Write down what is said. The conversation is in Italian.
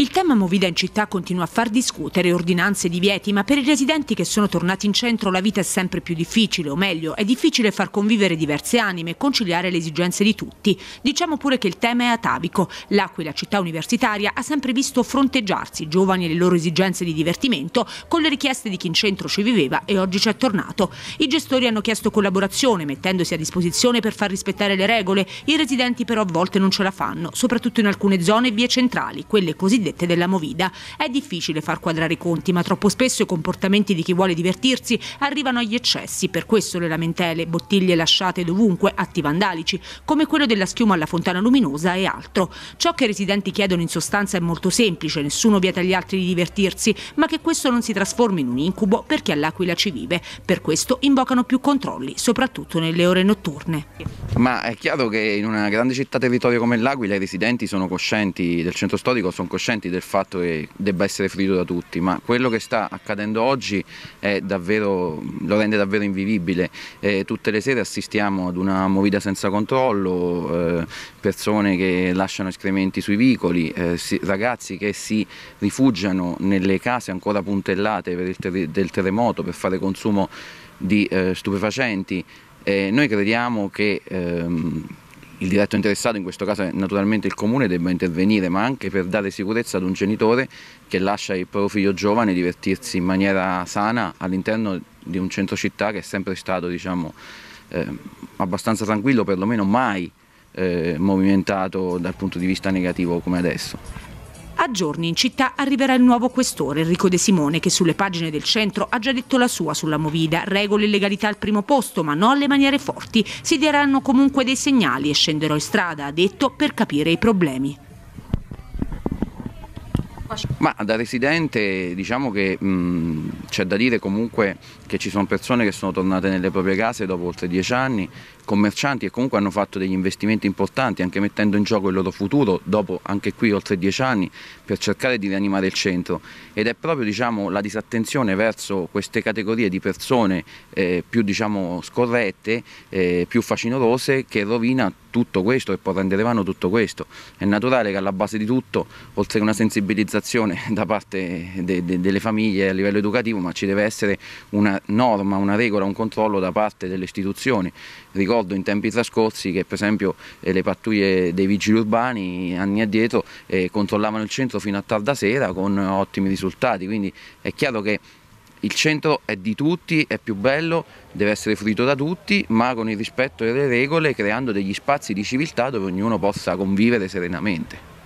Il tema Movida in città continua a far discutere ordinanze e divieti, ma per i residenti che sono tornati in centro la vita è sempre più difficile, o meglio, è difficile far convivere diverse anime e conciliare le esigenze di tutti. Diciamo pure che il tema è atavico. L'Aquila, città universitaria, ha sempre visto fronteggiarsi i giovani e le loro esigenze di divertimento con le richieste di chi in centro ci viveva e oggi ci è tornato. I gestori hanno chiesto collaborazione, mettendosi a disposizione per far rispettare le regole. I residenti però a volte non ce la fanno, soprattutto in alcune zone e vie centrali, quelle cosiddette cosiddette della movida. È difficile far quadrare i conti, ma troppo spesso i comportamenti di chi vuole divertirsi arrivano agli eccessi, per questo le lamentele, bottiglie lasciate dovunque, atti vandalici, come quello della schiuma alla fontana luminosa e altro. Ciò che i residenti chiedono in sostanza è molto semplice, nessuno vieta agli altri di divertirsi, ma che questo non si trasformi in un incubo per chi all'Aquila ci vive. Per questo invocano più controlli, soprattutto nelle ore notturne. Ma è chiaro che in una grande città territorio come l'Aquila i residenti sono coscienti del centro storico, sono coscienti contenti del fatto che debba essere fruito da tutti, ma quello che sta accadendo oggi davvero, lo rende davvero invivibile. Eh, tutte le sere assistiamo ad una movida senza controllo, eh, persone che lasciano escrementi sui vicoli, eh, si, ragazzi che si rifugiano nelle case ancora puntellate ter del terremoto per fare consumo di eh, stupefacenti. noi crediamo che... Ehm, il diretto interessato, in questo caso è naturalmente il comune, debba intervenire, ma anche per dare sicurezza ad un genitore che lascia il proprio figlio giovane divertirsi in maniera sana all'interno di un centro città che è sempre stato diciamo, eh, abbastanza tranquillo, perlomeno mai eh, movimentato dal punto di vista negativo come adesso. A giorni in città arriverà il nuovo questore Enrico De Simone che sulle pagine del centro ha già detto la sua sulla movida. Regole e legalità al primo posto, ma non alle maniere forti. Si daranno comunque dei segnali e scenderò in strada, ha detto, per capire i problemi. Ma da residente diciamo che c'è da dire comunque che ci sono persone che sono tornate nelle proprie case dopo oltre dieci anni commercianti che comunque hanno fatto degli investimenti importanti anche mettendo in gioco il loro futuro dopo anche qui oltre dieci anni per cercare di rianimare il centro ed è proprio diciamo, la disattenzione verso queste categorie di persone eh, più diciamo, scorrette, eh, più facinorose che rovina tutto questo e può rendere vano tutto questo. È naturale che alla base di tutto, oltre che una sensibilizzazione da parte de, de, delle famiglie a livello educativo, ma ci deve essere una norma, una regola, un controllo da parte delle istituzioni. Ricordo soldo in tempi trascorsi che per esempio eh, le pattuglie dei vigili urbani anni addietro eh, controllavano il centro fino a tarda sera con ottimi risultati, quindi è chiaro che il centro è di tutti, è più bello, deve essere fruito da tutti, ma con il rispetto delle regole, creando degli spazi di civiltà dove ognuno possa convivere serenamente.